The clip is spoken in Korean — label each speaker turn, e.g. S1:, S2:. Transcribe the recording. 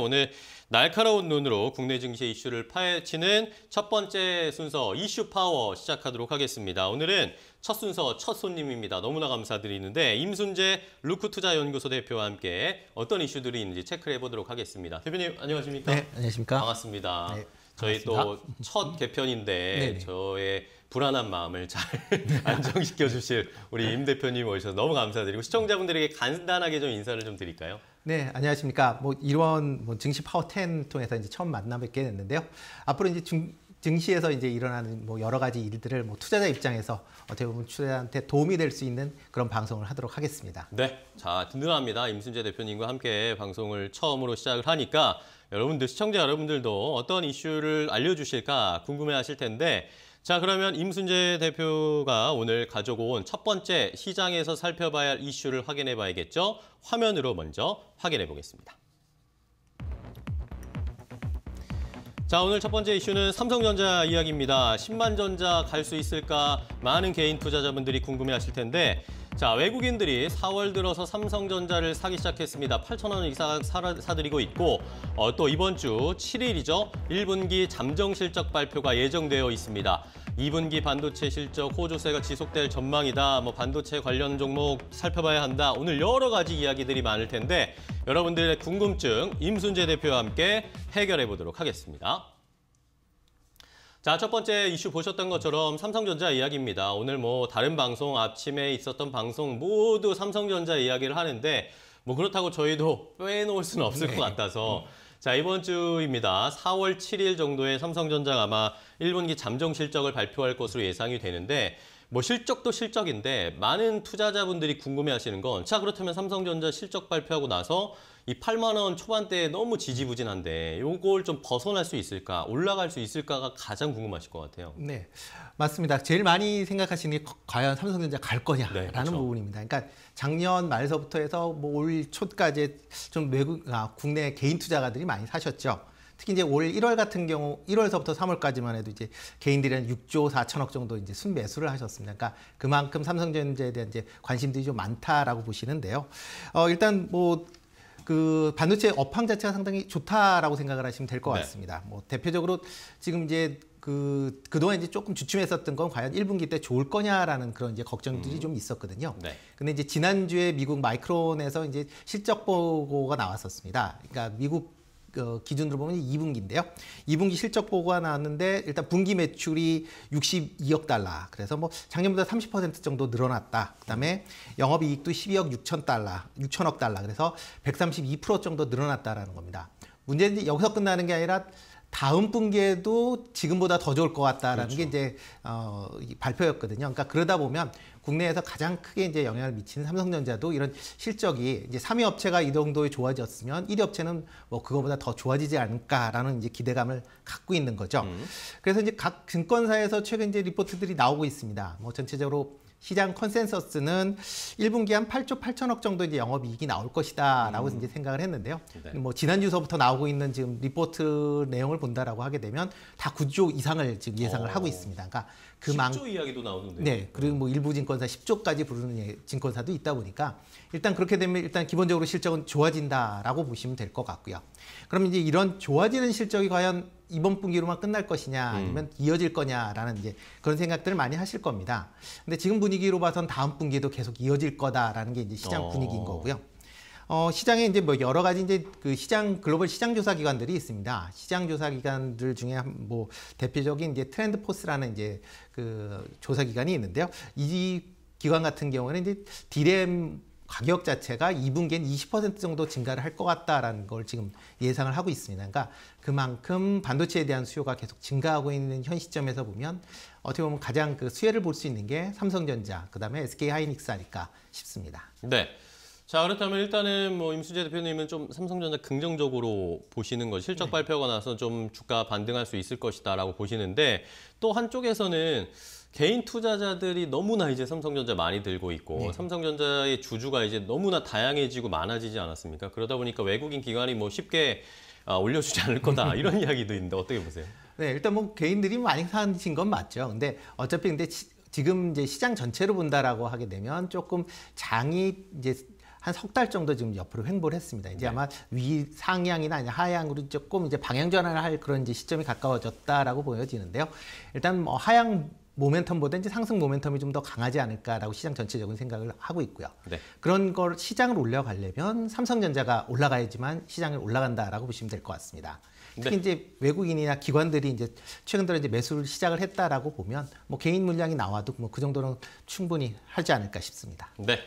S1: 오늘 날카로운 눈으로 국내 증시 이슈를 파헤치는 첫 번째 순서 이슈 파워 시작하도록 하겠습니다. 오늘은 첫 순서 첫 손님입니다. 너무나 감사드리는데 임순재 루크투자연구소 대표와 함께 어떤 이슈들이 있는지 체크를 해보도록 하겠습니다. 대표님 안녕하십니까? 네, 안녕하십니까? 반갑습니다. 네, 저희 또 첫 개편인데 네네. 저의 불안한 마음을 잘 네. 안정시켜 주실 우리 임 대표님 오셔서 너무 감사드리고 시청자분들에게 간단하게 좀 인사를 좀 드릴까요?
S2: 네, 안녕하십니까. 뭐 이런 뭐 증시 파워 10 통해서 이제 처음 만나뵙게 됐는데요. 앞으로 이제 증, 증시에서 이제 일어나는 뭐 여러 가지 일들을 뭐 투자자 입장에서 어떻게 보면 투자한테 도움이 될 수 있는 그런 방송을 하도록 하겠습니다.
S1: 네, 자 든든합니다. 임순재 대표님과 함께 방송을 처음으로 시작을 하니까 여러분들 시청자 여러분들도 어떤 이슈를 알려주실까 궁금해하실 텐데. 자 그러면 임순재 대표가 오늘 가져온 첫 번째 시장에서 살펴봐야 할 이슈를 확인해 봐야겠죠. 화면으로 먼저 확인해 보겠습니다. 자 오늘 첫 번째 이슈는 삼성전자 이야기입니다. 10만 전자 갈 수 있을까 많은 개인 투자자분들이 궁금해하실 텐데 자 외국인들이 4월 들어서 삼성전자를 사기 시작했습니다. 8천 원 이상 사들이고 있고 어, 또 이번 주 7일이죠. 1분기 잠정 실적 발표가 예정되어 있습니다. 2분기 반도체 실적 호조세가 지속될 전망이다. 뭐 반도체 관련 종목 살펴봐야 한다. 오늘 여러 가지 이야기들이 많을 텐데 여러분들의 궁금증 임순재 대표와 함께 해결해 보도록 하겠습니다. 자, 첫 번째 이슈 보셨던 것처럼 삼성전자 이야기입니다. 오늘 뭐 다른 방송, 아침에 있었던 방송 모두 삼성전자 이야기를 하는데 뭐 그렇다고 저희도 빼놓을 수는 없을 네. 것 같아서 자, 이번 주입니다. 4월 7일 정도에 삼성전자가 아마 1분기 잠정 실적을 발표할 것으로 예상이 되는데 뭐 실적도 실적인데 많은 투자자분들이 궁금해하시는 건 자, 그렇다면 삼성전자 실적 발표하고 나서 이 8만 원 초반대에 너무 지지부진한데 이걸좀 벗어날 수 있을까, 올라갈 수 있을까가 가장 궁금하실 것 같아요.
S2: 네, 맞습니다. 제일 많이 생각하시는 게 과연 삼성전자 갈 거냐라는 네, 그렇죠. 부분입니다. 그러니까 작년 말서부터 해서 뭐올 초까지 좀 외국, 아, 국내 개인 투자가들이 많이 사셨죠. 특히 이제 올 1월 같은 경우 1월서부터 3월까지만 해도 이제 개인들이 6조 4천억 정도 이제 순매수를 하셨습니다. 그러니까 그만큼 삼성전자에 대한 이제 관심들이 좀 많다라고 보시는데요. 어 일단 뭐그 반도체 업황 자체가 상당히 좋다라고 생각을 하시면 될것 네. 같습니다. 네. 뭐 대표적으로 지금 이제 그 그동안 이제 조금 주춤했었던 건 과연 1분기 때 좋을 거냐라는 그런 이제 걱정들이 음. 좀 있었거든요. 네. 근데 이제 지난주에 미국 마이크론에서 이제 실적 보고가 나왔었습니다. 그러니까 미국 어, 기준으로 보면 2분기인데요. 2분기 실적 보고가 나왔는데 일단 분기 매출이 62억 달러. 그래서 뭐 작년보다 30% 정도 늘어났다. 그다음에 영업이익도 12억 6천 달러, 6천억 달러. 그래서 132% 정도 늘어났다라는 겁니다. 문제는 여기서 끝나는 게 아니라 다음 분기에도 지금보다 더 좋을 것 같다라는 그렇죠. 게 이제 어, 발표였거든요. 그러니까 그러다 보면 국내에서 가장 크게 이제 영향을 미친 삼성전자도 이런 실적이 이제 3위 업체가 이 정도에 좋아졌으면 1위 업체는 뭐 그거보다 더 좋아지지 않을까라는 이제 기대감을 갖고 있는 거죠. 음. 그래서 이제 각 증권사에서 최근 이제 리포트들이 나오고 있습니다. 뭐 전체적으로 시장 컨센서스는 1분기 한 8조 8천억 정도 이제 영업이익이 나올 것이다라고 음. 이제 생각을 했는데요. 네. 뭐 지난주서부터 나오고 있는 지금 리포트 내용을 본다라고 하게 되면 다 9조 이상을 지금 예상을 오. 어. 하고 있습니다. 그러니까 그만 10조
S1: 이야기도 나오는데 네,
S2: 그리고 음. 뭐 일부 증권사 10조까지 부르는 예, 증권사도 있다 보니까 일단 그렇게 되면 일단 기본적으로 실적은 좋아진다라고 보시면 될 것 같고요. 그럼 이제 이런 좋아지는 실적이 과연 이번 분기로만 끝날 것이냐 음. 아니면 음. 이어질 거냐라는 이제 그런 생각들을 많이 하실 겁니다. 근데 지금 분위기로 봐선 다음 분기도 계속 이어질 거다라는 게 이제 시장 어. 분위기인 거고요. 어, 시장에 이제 뭐 여러 가지 이제 그 시장 글로벌 시장 조사 기관들이 있습니다. 시장 조사 기관들 중에 뭐 대표적인 이제 트렌드 포스라는 이제 그 조사 기관이 있는데요. 이 기관 같은 경우는 이제 디램 가격 자체가 2분기엔 20% 정도 증가를 할 것 같다라는 걸 지금 예상을 하고 있습니다. 그러니까 그만큼 반도체에 대한 수요가 계속 증가하고 있는 현 시점에서 보면 어떻게 보면 가장 그 수혜를 볼 수 있는 게 삼성전자, 그다음에 SK 하이닉스 아닐까 싶습니다.
S1: 네. 자 그렇다면 일단은 뭐 임수재 대표님은 좀 삼성전자 긍정적으로 보시는 거 실적 네. 발표가 나서 좀 주가 반등할 수 있을 것이다라고 보시는데 또 한쪽에서는 개인 투자자들이 너무나 이제 삼성전자 많이 들고 있고 네. 삼성전자의 주주가 이제 너무나 다양해지고 많아지지 않았습니까? 그러다 보니까 외국인 기관이 뭐 쉽게 아, 올려주지 않을 거다 이런 이야기도 있는데 어떻게 보세요?
S2: 네, 일단 뭐 개인들이 뭐 많이 사신 건 맞죠. 근데 어차피 근데 시, 지금 이제 시장 전체로 본다라고 하게 되면 조금 장이 이제 한 석 달 정도 지금 옆으로 횡보를 했습니다. 이제 네. 아마 위 상향이나 하향으로 조금 이제 방향 전환을 할 그런 이제 시점이 가까워졌다라고 보여지는데요. 일단 뭐 하향 모멘텀보다 이제 상승 모멘텀이 좀 더 강하지 않을까라고 시장 전체적인 생각을 하고 있고요. 네. 그런 걸 시장을 올려가려면 삼성전자가 올라가야지만 시장을 올라간다라고 보시면 될 것 같습니다. 특히 네. 이제 외국인이나 기관들이 이제 최근 들어 이제 매수를 시작을 했다라고 보면 뭐 개인 물량이 나와도 뭐 그 정도는 충분히 하지 않을까 싶습니다. 네.